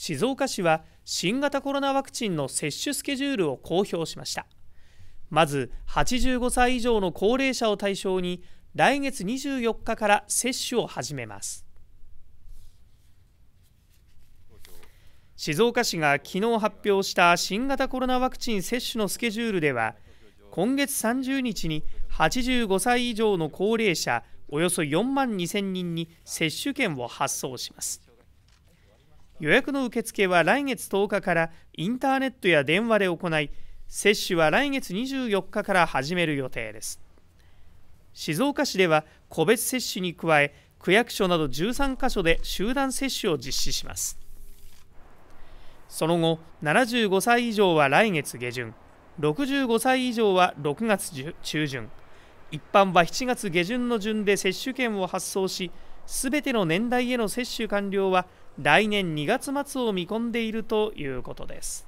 静岡市は新型コロナワクチンの接種スケジュールを公表しましたまず85歳以上の高齢者を対象に来月24日から接種を始めます静岡市が昨日発表した新型コロナワクチン接種のスケジュールでは今月30日に85歳以上の高齢者およそ4万2000人に接種券を発送します予約の受付は来月10日からインターネットや電話で行い接種は来月24日から始める予定です静岡市では個別接種に加え区役所など13カ所で集団接種を実施しますその後75歳以上は来月下旬65歳以上は6月中旬一般は7月下旬の順で接種券を発送しすべての年代への接種完了は来年2月末を見込んでいるということです。